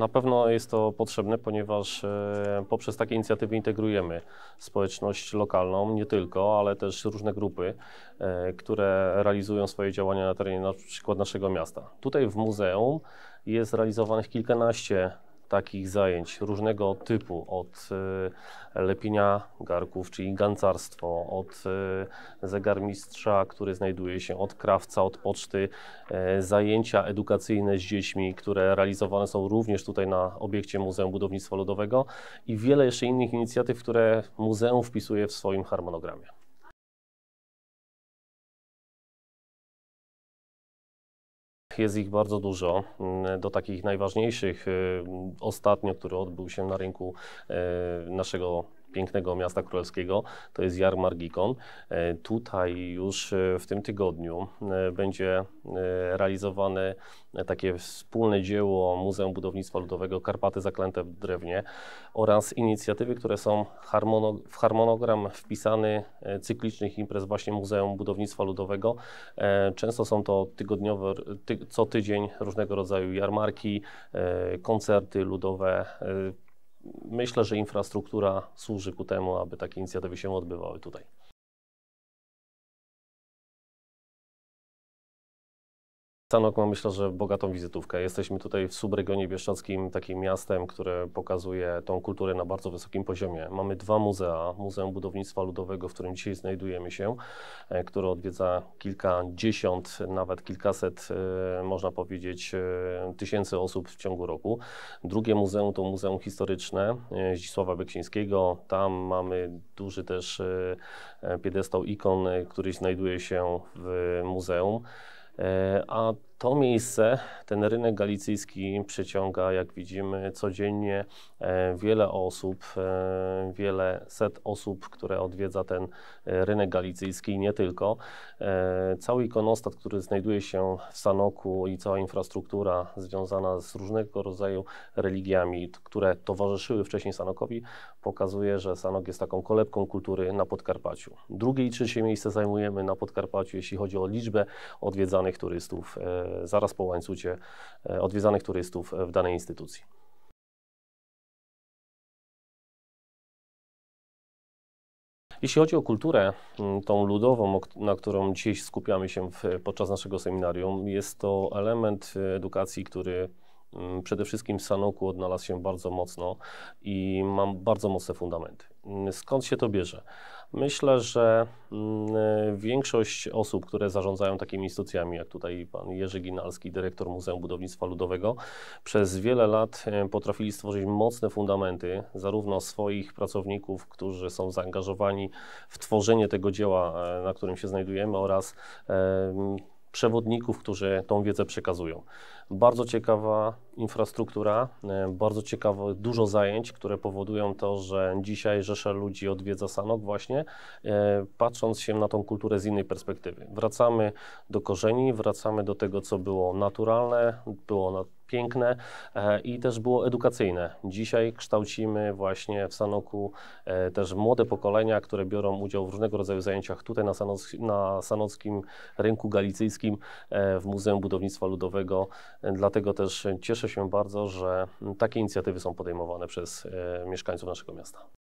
Na pewno jest to potrzebne, ponieważ e, poprzez takie inicjatywy integrujemy społeczność lokalną, nie tylko, ale też różne grupy, e, które realizują swoje działania na terenie na przykład naszego miasta. Tutaj w muzeum jest realizowanych kilkanaście takich zajęć różnego typu, od e, lepienia garków, czyli gancarstwo, od e, zegarmistrza, który znajduje się, od krawca, od poczty, e, zajęcia edukacyjne z dziećmi, które realizowane są również tutaj na obiekcie Muzeum Budownictwa Ludowego i wiele jeszcze innych inicjatyw, które muzeum wpisuje w swoim harmonogramie. Jest ich bardzo dużo. Mm, do takich najważniejszych y, ostatnio, który odbył się na rynku y, naszego pięknego miasta królewskiego, to jest Jarmark Gikon. E, tutaj już e, w tym tygodniu e, będzie realizowane takie wspólne dzieło Muzeum Budownictwa Ludowego Karpaty Zaklęte w Drewnie oraz inicjatywy, które są w harmonogram wpisany cyklicznych imprez właśnie Muzeum Budownictwa Ludowego. Często są to tygodniowe, ty, co tydzień różnego rodzaju jarmarki, koncerty ludowe, myślę, że infrastruktura służy ku temu, aby takie inicjatywy się odbywały tutaj. Sanok ma myślę, że bogatą wizytówkę. Jesteśmy tutaj w subregionie bieszczadzkim, takim miastem, które pokazuje tą kulturę na bardzo wysokim poziomie. Mamy dwa muzea. Muzeum Budownictwa Ludowego, w którym dzisiaj znajdujemy się, e, które odwiedza kilkadziesiąt, nawet kilkaset, e, można powiedzieć, e, tysięcy osób w ciągu roku. Drugie muzeum to Muzeum Historyczne Zdzisława Beksińskiego. Tam mamy duży też piedestał ikon, który znajduje się w muzeum. 呃啊。to miejsce, ten rynek galicyjski przyciąga, jak widzimy, codziennie e, wiele osób, e, wiele set osób, które odwiedza ten e, rynek galicyjski i nie tylko. Cały ikonostat, który znajduje się w Sanoku i cała infrastruktura związana z różnego rodzaju religiami, które towarzyszyły wcześniej Sanokowi, pokazuje, że Sanok jest taką kolebką kultury na Podkarpaciu. Drugie i trzecie miejsce zajmujemy na Podkarpaciu, jeśli chodzi o liczbę odwiedzanych turystów zaraz po łańcucie e, odwiedzanych turystów e, w danej instytucji. Jeśli chodzi o kulturę, mm, tą ludową, na którą dzisiaj skupiamy się w, podczas naszego seminarium, jest to element e, edukacji, który mm, przede wszystkim w Sanoku odnalazł się bardzo mocno i ma bardzo mocne fundamenty. Mm, skąd się to bierze? Myślę, że mm, większość osób, które zarządzają takimi instytucjami, jak tutaj pan Jerzy Ginalski, dyrektor Muzeum Budownictwa Ludowego, przez wiele lat e, potrafili stworzyć mocne fundamenty zarówno swoich pracowników, którzy są zaangażowani w tworzenie tego dzieła, e, na którym się znajdujemy, oraz e, przewodników, którzy tą wiedzę przekazują. Bardzo ciekawa infrastruktura, e, bardzo ciekawe dużo zajęć, które powodują to, że dzisiaj rzesza ludzi odwiedza Sanok właśnie, e, patrząc się na tą kulturę z innej perspektywy. Wracamy do korzeni, wracamy do tego, co było naturalne, było na piękne e, i też było edukacyjne. Dzisiaj kształcimy właśnie w Sanoku e, też młode pokolenia, które biorą udział w różnego rodzaju zajęciach tutaj na, Sanoc na sanockim rynku galicyjskim e, w Muzeum Budownictwa Ludowego. Dlatego też cieszę się bardzo, że takie inicjatywy są podejmowane przez mieszkańców naszego miasta.